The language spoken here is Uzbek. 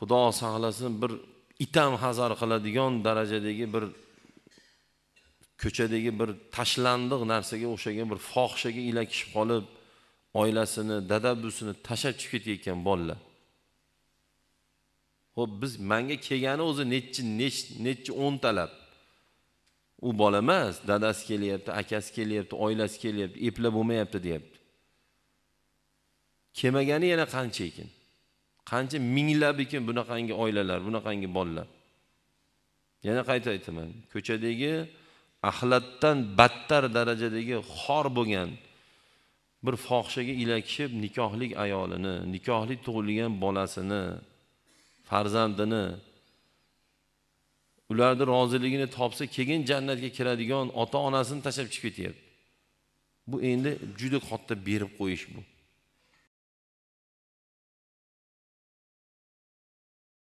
xudo saqlasin bir itam hazar qiladigan darajadagi bir ko'chadagi bir tashlandiq narsaga o'xshagan bir fohishaga ilakishib qolib oilasini dada busini tashlab chiqib ketayotgan bolalar ho'p biz manga kelgani o'zi nechi nechi o'ntalab u bola emas dadasi kelyapti akasi kelyapti oilasi kelyapti eplab bo'lmayapti deyapti kelmagani yana qancha ekan qancha minglab ekan bunaqangi oilalar bunaqangi bolalar yana qayta aytaman ko'chadagi axlatdan battar darajadagi xor bo'lgan bir fohishaga ilakishib nikohlik ayolini nikohli tug'ilgan bolasini farzandini ularni roziligini topsa keyin jannatga kiradigan ota onasini tashlab chiqib ketyapti bu endi juda katta berib qo'yish bu